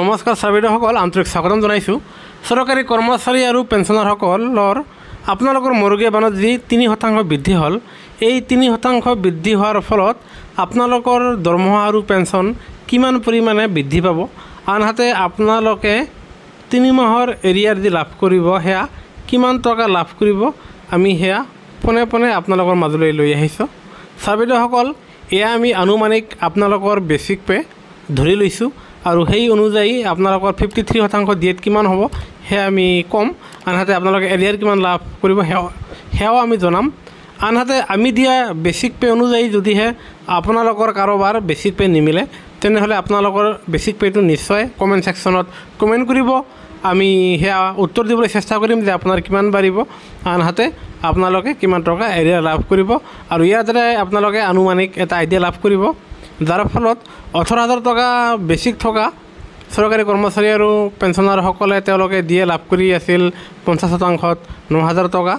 নমস্কাৰ চাবিডসকল আন্তৰিক স্বাগতম জনাইছোঁ চৰকাৰী কৰ্মচাৰী আৰু পেঞ্চনাৰসকলৰ আপোনালোকৰ মুৰ্গী বানত যি তিনি শতাংশ বৃদ্ধি হ'ল এই তিনি শতাংশ বৃদ্ধি হোৱাৰ ফলত আপোনালোকৰ দৰমহা আৰু পেঞ্চন কিমান পৰিমাণে বৃদ্ধি পাব আনহাতে আপোনালোকে তিনি মাহৰ এৰিয়াৰ যি লাভ কৰিব সেয়া কিমান টকা লাভ কৰিব আমি সেয়া পোনে পোনে আপোনালোকৰ মাজলৈ লৈ আহিছোঁ চাবিডসকল এয়া আমি আনুমানিক আপোনালোকৰ বেচিক পে' ধৰি লৈছোঁ আৰু সেই অনুযায়ী আপোনালোকৰ ফিফটি থ্ৰী শতাংশ ডিয়েট কিমান হ'ব সেয়া আমি ক'ম আনহাতে আপোনালোকে এৰিয়াৰ কিমান লাভ কৰিব সেয়াও আমি জনাম আনহাতে আমি দিয়া বেচিক পে' অনুযায়ী যদিহে আপোনালোকৰ কাৰোবাৰ বেছিক পে' নিমিলে তেনেহ'লে আপোনালোকৰ বেচিক পে'টো নিশ্চয় কমেণ্ট ছেকশ্যনত কমেণ্ট কৰিব আমি সেয়া উত্তৰ দিবলৈ চেষ্টা কৰিম যে আপোনাৰ কিমান বাঢ়িব আনহাতে আপোনালোকে কিমান টকা এৰিয়া লাভ কৰিব আৰু ইয়াৰ দ্বাৰাই আপোনালোকে আনুমানিক এটা আইডিয়া লাভ কৰিব যাৰ ফলত ওঠৰ হাজাৰ টকা বেছিক থকা চৰকাৰী কৰ্মচাৰী আৰু পেঞ্চনাৰসকলে তেওঁলোকে দিয়ে লাভ কৰি আছিল পঞ্চাছ শতাংশত ন হাজাৰ টকা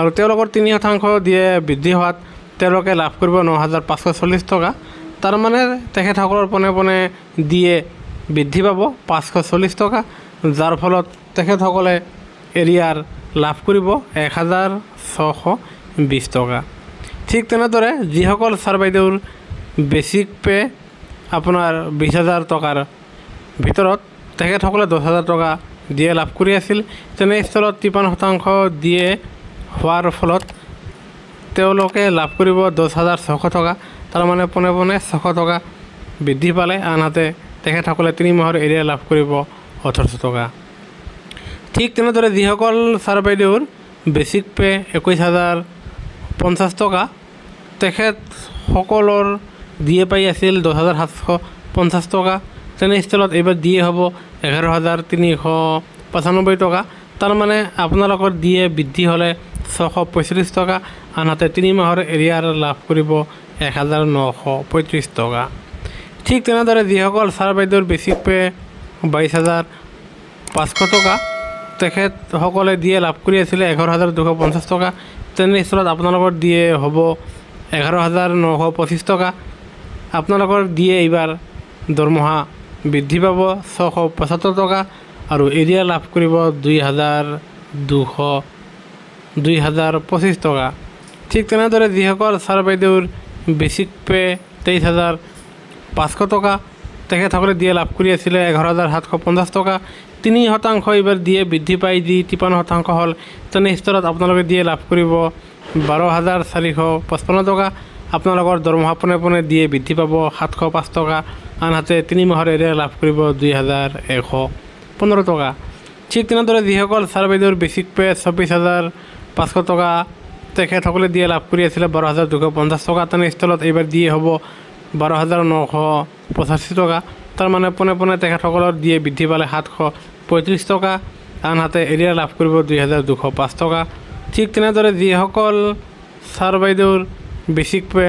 আৰু তেওঁলোকৰ তিনি শতাংশ দিয়ে বৃদ্ধি হোৱাত তেওঁলোকে লাভ কৰিব ন হাজাৰ পাঁচশ চল্লিছ টকা তাৰমানে তেখেতসকলৰ পোনে পোনে দিয়ে বৃদ্ধি পাব পাঁচশ চল্লিছ টকা যাৰ ফলত তেখেতসকলে এৰিয়াৰ লাভ কৰিব এক হাজাৰ ছশ বিছ টকা ঠিক তেনেদৰে যিসকল ছাৰ বাইদেউৰ বেচিক পে' আপোনাৰ বিছ হাজাৰ টকাৰ ভিতৰত তেখেতসকলে দহ হাজাৰ টকা দিয়ে লাভ কৰি আছিল তেনেস্থলত ত্ৰিপন্ন শতাংশ দিয়ে হোৱাৰ ফলত তেওঁলোকে লাভ কৰিব দহ হাজাৰ ছশ টকা তাৰমানে পোনে পোনে ছশ টকা বৃদ্ধি পালে আনহাতে তেখেতসকলে তিনি মাহৰ এৰিয়া লাভ কৰিব ওঠৰশ টকা ঠিক তেনেদৰে যিসকল ছাৰ বাইদেউৰ বেচিক পে' একৈছ হাজাৰ পঞ্চাছ টকা তেখেতসকলৰ দিয়ে পাই আছিল দহ হাজাৰ সাতশ পঞ্চাছ টকা তেনেস্থলত এইবাৰ দিয়ে হ'ব এঘাৰ হাজাৰ তিনিশ পঁচানব্বৈ টকা তাৰমানে আপোনালোকৰ দিয়ে বৃদ্ধি হ'লে ছশ পঁয়ত্ৰিছ টকা আনহাতে তিনি মাহৰ এৰিয়াৰ লাভ কৰিব এক হাজাৰ নশ পঁয়ত্ৰিছ টকা ঠিক তেনেদৰে যিসকল ছাৰ বাইদেউৰ বেচিক পে' বাইছ হাজাৰ পাঁচশ টকা তেখেতসকলে দিয়ে লাভ কৰি আছিলে এঘাৰ হাজাৰ দুশ পঞ্চাছ টকা তেনেস্থলত আপোনালোকৰ দিয়ে হ'ব এঘাৰ হাজাৰ নশ পঁচিছ টকা আপোনালোকৰ দিয়ে এইবাৰ দৰমহা বৃদ্ধি পাব ছশ পঁচাত্তৰ টকা আৰু এৰিয়া লাভ কৰিব দুই হাজাৰ দুশ দুই হাজাৰ পঁচিছ টকা ঠিক তেনেদৰে যিসকল ছাৰ বাইদেউৰ বেছিক পে তেইছ হাজাৰ পাঁচশ টকা তেখেতসকলে দিয়ে লাভ কৰি আছিলে এঘাৰ হাজাৰ সাতশ পঞ্চাছ টকা তিনি শতাংশ এইবাৰ দিয়ে বৃদ্ধি পাই দি ত্ৰিপন্ন শতাংশ হ'ল তেনে স্তৰত আপোনালোকে দিয়ে লাভ কৰিব বাৰ হাজাৰ চাৰিশ পঁচপন্ন টকা আপোনালোকৰ দৰমহা পোনে পোনে দিয়ে বৃদ্ধি পাব সাতশ পাঁচ টকা আনহাতে তিনি মাহৰ এৰিয়া লাভ কৰিব দুই হাজাৰ এশ পোন্ধৰ টকা ঠিক তেনেদৰে যিসকল ছাৰ বাইদেউৰ বেছিক পে চৌব্বিছ হাজাৰ পাঁচশ টকা তেখেতসকলে দিয়ে লাভ কৰি আছিলে বাৰ হাজাৰ দুশ পঞ্চাছ টকা তেনেস্থলত এইবাৰ দিয়ে হ'ব বাৰ হাজাৰ নশ পঁচাশী টকা তাৰমানে পোনে পোনে তেখেতসকলৰ দিয়ে বৃদ্ধি পালে সাতশ পঁয়ত্ৰিছ টকা আনহাতে এৰিয়া লাভ কৰিব দুই হাজাৰ দুশ পাঁচ টকা ঠিক তেনেদৰে যিসকল ছাৰ বাইদেউৰ বেছিক বেছিকৈ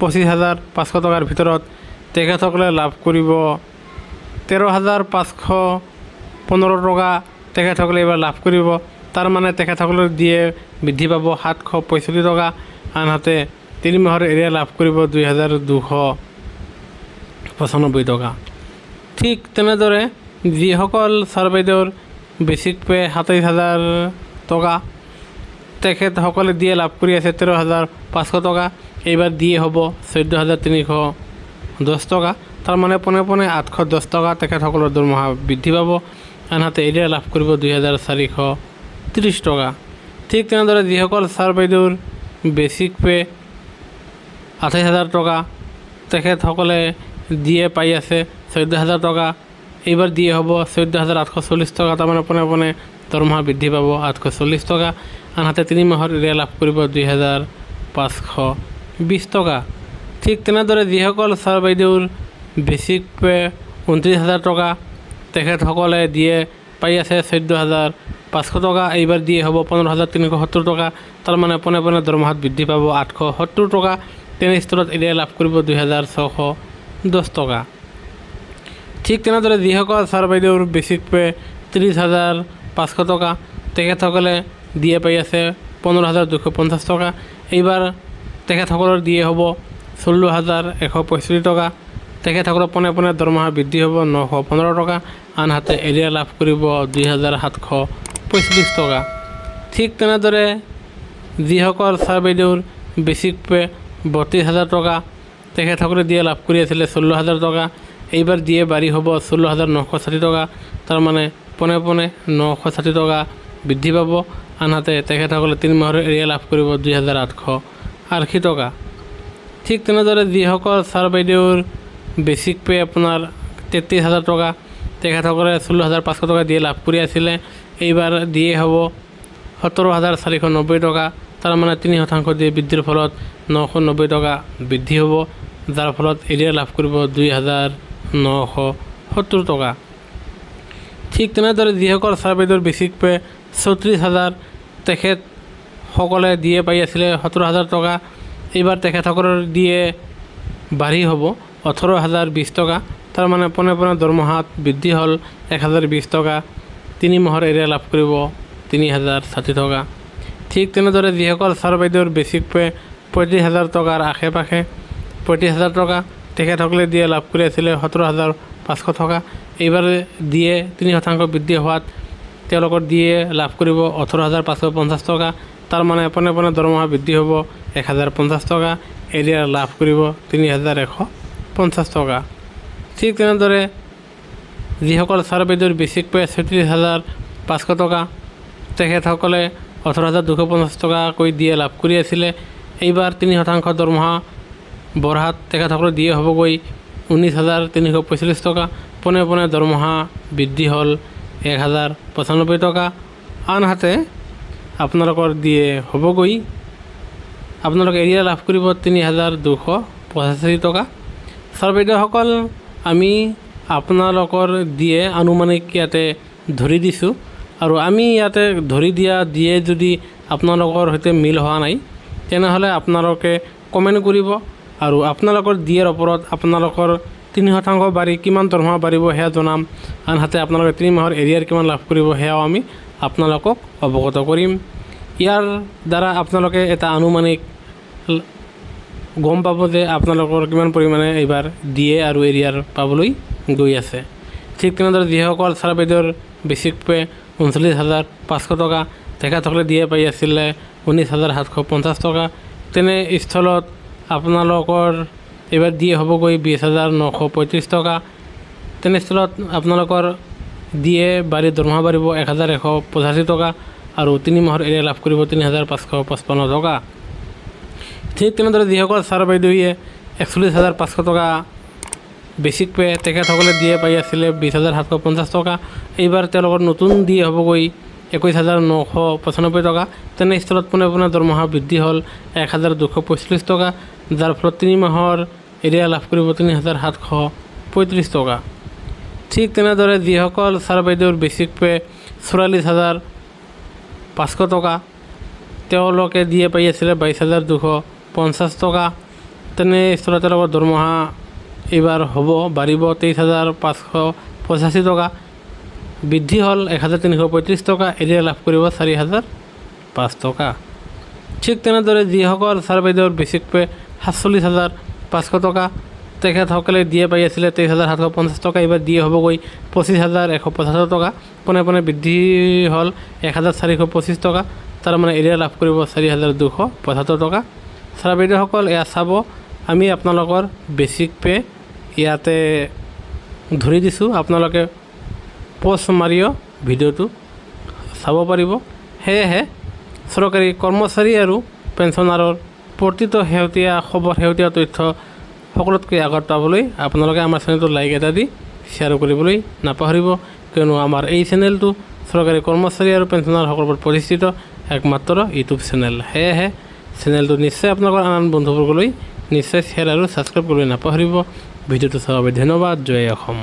পঁচিছ হাজাৰ পাঁচশ টকাৰ ভিতৰত তেখেতসকলে লাভ কৰিব তেৰ হাজাৰ পাঁচশ পোন্ধৰ টকা তেখেতসকলে এইবাৰ লাভ কৰিব তাৰমানে তেখেতসকলে দিয়ে বৃদ্ধি পাব সাতশ পঁয়ষষ্ঠি টকা আনহাতে তিনি মাহৰ এৰিয়া লাভ কৰিব দুই হাজাৰ দুশ পঁচানব্বৈ টকা ঠিক তেনেদৰে যিসকল ছাৰ বাইদেউৰ বেছিকৈ সাতাইছ হাজাৰ টকা তেখেতসকলে দিয়ে লাভ কৰি আছে তেৰ হাজাৰ পাঁচশ টকা এইবাৰ দিয়ে হ'ব চৈধ্য হাজাৰ তিনিশ দহ টকা তাৰমানে পোনে পোনে আঠশ দহ টকা তেখেতসকলৰ দৰমহা বৃদ্ধি পাব আনহাতে এৰিয়া লাভ কৰিব দুই হাজাৰ চাৰিশ ত্ৰিছ টকা ঠিক তেনেদৰে যিসকল ছাৰ বাইদেউৰ বেচিক পে আঠাইছ হাজাৰ টকা তেখেতসকলে দিয়ে পাই আছে চৈধ্য হাজাৰ টকা এইবাৰ দিয়ে হ'ব চৈধ্য হাজাৰ আঠশ চল্লিছ টকা তাৰমানে পোনে পোনে দৰমহা বৃদ্ধি পাব আঠশ চল্লিছ টকা আনহাতে তিনি মাহত এৰিয়া লাভ কৰিব দুহেজাৰ পাঁচশ বিছ টকা ঠিক তেনেদৰে যিসকল ছাৰ বাইদেউৰ বেছিক পে ঊনত্ৰিছ হাজাৰ টকা তেখেতসকলে দিয়ে পাই আছে চৈধ্য হাজাৰ পাঁচশ টকা এইবাৰ দিয়ে হ'ব পোন্ধৰ হাজাৰ তিনিশ সত্তৰ টকা তাৰমানে পোনে পোনে দৰমহাত বৃদ্ধি পাব আঠশ সত্তৰ টকা তেনে স্তৰত এৰিয়া লাভ কৰিব দুহেজাৰ ছশ দহ টকা ঠিক তেনেদৰে যিসকল ছাৰ বাইদেউৰ বেছিক পে ত্ৰিছ হাজাৰ পাঁচশ টকা তেখেতসকলে দিয়ে পাই আছে পোন্ধৰ হাজাৰ দুশ পঞ্চাছ টকা এইবাৰ তেখেতসকলৰ দিয়ে হ'ব চল্লিছ হাজাৰ এশ পঁয়ষষ্ঠি টকা তেখেতসকলৰ পোনে পোনে দৰমহা বৃদ্ধি হ'ব নশ পোন্ধৰ টকা আনহাতে এৰিয়া লাভ কৰিব দুই হাজাৰ সাতশ পঁয়ত্ৰিছ টকা ঠিক তেনেদৰে যিসকল ছাৰ বাইদেউৰ বেচিক পে বত্ৰিছ হাজাৰ টকা তেখেতসকলে দিয়ে লাভ কৰি আছিলে চল্লিছ হাজাৰ টকা এইবাৰ দিয়ে বাঢ়ি হ'ব চল্লিছ হাজাৰ নশ ষাঠি টকা তাৰমানে পোনে পোনে নশ ষাঠি টকা বৃদ্ধি পাব আনহাতে তেখেতসকলে তিনি মাহৰ এৰিয়া লাভ কৰিব দুই হাজাৰ আঠশ আশী টকা ঠিক তেনেদৰে যিসকল ছাৰ বাইদেউৰ বেছিক পে' আপোনাৰ তেত্ৰিছ হাজাৰ টকা তেখেতসকলে চল্লিছ হাজাৰ পাঁচশ টকা দিয়ে লাভ কৰি আছিলে এইবাৰ দিয়ে হ'ব সোতৰ হাজাৰ চাৰিশ নব্বৈ টকা তাৰমানে তিনি শতাংশ দিয়ে বৃদ্ধিৰ ফলত নশ নব্বৈ টকা বৃদ্ধি হ'ব যাৰ ফলত এৰিয়া লাভ কৰিব দুই হাজাৰ নশ সত্তৰ টকা ঠিক তেনেদৰে যিসকল ছাৰ বাইদেউৰ বেছিক পে' চৌত্ৰিছ হাজাৰ তেখেতসকলে দিয়ে পাই আছিলে সোতৰ হাজাৰ টকা এইবাৰ তেখেতসকলৰ দিয়ে বাঢ়ি হ'ব ওঠৰ হাজাৰ বিছ টকা তাৰমানে পোনে পোনে দৰমহাত বৃদ্ধি হ'ল এক হাজাৰ বিছ টকা তিনি মাহৰ এৰিয়া লাভ কৰিব তিনি হাজাৰ ষাঠি টকা ঠিক তেনেদৰে যিসকল ছাৰ বাইদেউৰ বেচিক পে পঁয়ত্ৰিছ হাজাৰ টকাৰ আশে পাশে পঁয়ত্ৰিছ হাজাৰ টকা তেখেতসকলে দিয়ে লাভ কৰি আছিলে সোতৰ হাজাৰ পাঁচশ টকা এইবাৰ দিয়ে তিনি শতাংশ বৃদ্ধি হোৱাত তেওঁলোকৰ দিয়ে লাভ কৰিব ওঠৰ হাজাৰ পাঁচশ পঞ্চাছ টকা তাৰমানে পোনে পোনে দৰমহা বৃদ্ধি হ'ব এক হাজাৰ পঞ্চাছ টকা এৰিয়াৰ লাভ কৰিব তিনি হাজাৰ এশ পঞ্চাছ টকা ঠিক তেনেদৰে যিসকল চৰবিদুৰ বেছিক পে ছয়ত্ৰিছ হাজাৰ পাঁচশ টকা তেখেতসকলে ওঠৰ হাজাৰ দুশ পঞ্চাছ টকাকৈ দিয়ে লাভ কৰি আছিলে এইবাৰ তিনি শতাংশ দৰমহা বঢ়াত তেখেতসকলে দিয়ে হ'বগৈ ঊনৈছ হাজাৰ তিনিশ পঁয়চল্লিছ টকা পোনে পোনে দৰমহা বৃদ্ধি হ'ল এক হাজাৰ পঁচানব্বৈ টকা আনহাতে আপোনালোকৰ দিয়ে হ'বগৈ আপোনালোকে এৰিয়া লাভ কৰিব তিনি হাজাৰ দুশ পঁচাশী টকা চৰ্বাইদেউসকল আমি আপোনালোকৰ দিয়ে আনুমানিক ইয়াতে ধৰি দিছোঁ আৰু আমি ইয়াতে ধৰি দিয়া দিয়ে যদি আপোনালোকৰ সৈতে মিল হোৱা নাই তেনেহ'লে আপোনালোকে কমেণ্ট কৰিব আৰু আপোনালোকৰ দিয়েৰ ওপৰত আপোনালোকৰ তিনি শতাংশ বাঢ়ি কিমান দৰমহা বাঢ়িব সেয়া জনাম আনহাতে আপোনালোকে তিনি মাহৰ এৰিয়াৰ কিমান লাভ কৰিব সেয়াও আমি আপোনালোকক অৱগত কৰিম ইয়াৰ দ্বাৰা আপোনালোকে এটা আনুমানিক গম পাব যে আপোনালোকৰ কিমান পৰিমাণে এইবাৰ ডি এ আৰু এৰিয়াৰ পাবলৈ গৈ আছে ঠিক তেনেদৰে যিসকল ছাৰ বাইদেউৰ বেছিকৈ ঊনচল্লিছ হাজাৰ পাঁচশ টকা তেখেতসকলে ডি এ পাই আছিলে ঊনৈছ হাজাৰ সাতশ পঞ্চাছ টকা তেনে স্থলত আপোনালোকৰ এইবাৰ দিয়ে হ'বগৈ বিছ হাজাৰ নশ পঁয়ত্ৰিছ টকা তেনেস্থলত আপোনালোকৰ দিয়ে বাৰীত দৰমহা বাঢ়িব এক হাজাৰ এশ পঁচাশী টকা আৰু তিনি মাহৰ এৰিয়া লাভ কৰিব তিনি হাজাৰ পাঁচশ পঁচপন্ন টকা ঠিক তেনেদৰে যিসকল ছাৰ বাইদেউয়ে একচল্লিছ হাজাৰ পাঁচশ টকা বেছিক পে তেখেতসকলে দিয়ে পাই আছিলে বিছ হাজাৰ সাতশ পঞ্চাছ টকা এইবাৰ তেওঁলোকৰ নতুন দিয়ে হ'বগৈ একৈছ হাজাৰ নশ পঁচানব্বৈ টকা তেনেস্থলত পোনে পোনে দৰমহা বৃদ্ধি হ'ল এক হাজাৰ দুশ পঁয়ত্ৰিছ টকা যাৰ ফলত তিনি মাহৰ এৰিয়া লাভ কৰিব তিনি হাজাৰ সাতশ পঁয়ত্ৰিছ টকা ঠিক তেনেদৰে যিসকল ছাৰ বাইদেউৰ বেচিক পে চৌৰাল্লিছ হাজাৰ পাঁচশ টকা তেওঁলোকে দিয়ে পাই আছিলে বাইছ হাজাৰ দুশ পঞ্চাছ টকা তেনেস্থলতে লগত দৰমহা এইবাৰ হ'ব বাঢ়িব তেইছ হাজাৰ পাঁচশ পঁচাশী টকা বৃদ্ধি হ'ল এক হাজাৰ তিনিশ পঁয়ত্ৰিছ টকা এৰিয়া লাভ কৰিব চাৰি হাজাৰ পাঁচ টকা ঠিক তেনেদৰে যিসকল ছাৰ বাইদেউৰ বেচিক পে সাতচল্লিছ হাজাৰ পাঁচশ টকা তেখেতসকলে দিয়ে পাই আছিলে তেইছ হাজাৰ সাতশ পঞ্চাছ টকা এইবাৰ দিয়ে হ'বগৈ পঁচিছ হাজাৰ এশ পঁচাশৰ টকা পোনে পোনে বৃদ্ধি হ'ল এক হাজাৰ চাৰিশ পঁচিছ টকা তাৰমানে এৰিয়া লাভ কৰিব চাৰি হাজাৰ দুশ পঁচাত্তৰ টকা চাৰা বাইদেউসকল এয়া চাব আমি আপোনালোকৰ বেচিক পে' ইয়াতে ধৰি দিছোঁ আপোনালোকে পষ্ট মাৰিও ভিডিঅ'টো চাব পাৰিব সেয়েহে চৰকাৰী কৰ্মচাৰী আৰু পেঞ্চনাৰৰ প্ৰতিটো শেহতীয়া খবৰ শেহতীয়া তথ্য সকলোতকৈ আগত পাবলৈ আপোনালোকে আমাৰ চেনেলটোত লাইক এটা দি শ্বেয়াৰ কৰিবলৈ নাপাহৰিব কিয়নো আমাৰ এই চেনেলটো চৰকাৰী কৰ্মচাৰী আৰু পেঞ্চনাৰসকলৰ ওপৰত প্ৰতিষ্ঠিত একমাত্ৰ ইউটিউব চেনেল সেয়েহে চেনেলটো নিশ্চয় আপোনালোকৰ আন আন বন্ধুবৰ্গলৈ নিশ্চয় শ্বেয়াৰ আৰু ছাবস্ক্ৰাইব কৰিবলৈ নাপাহৰিব ভিডিঅ'টো চোৱাৰ বাবে ধন্যবাদ জয় অসম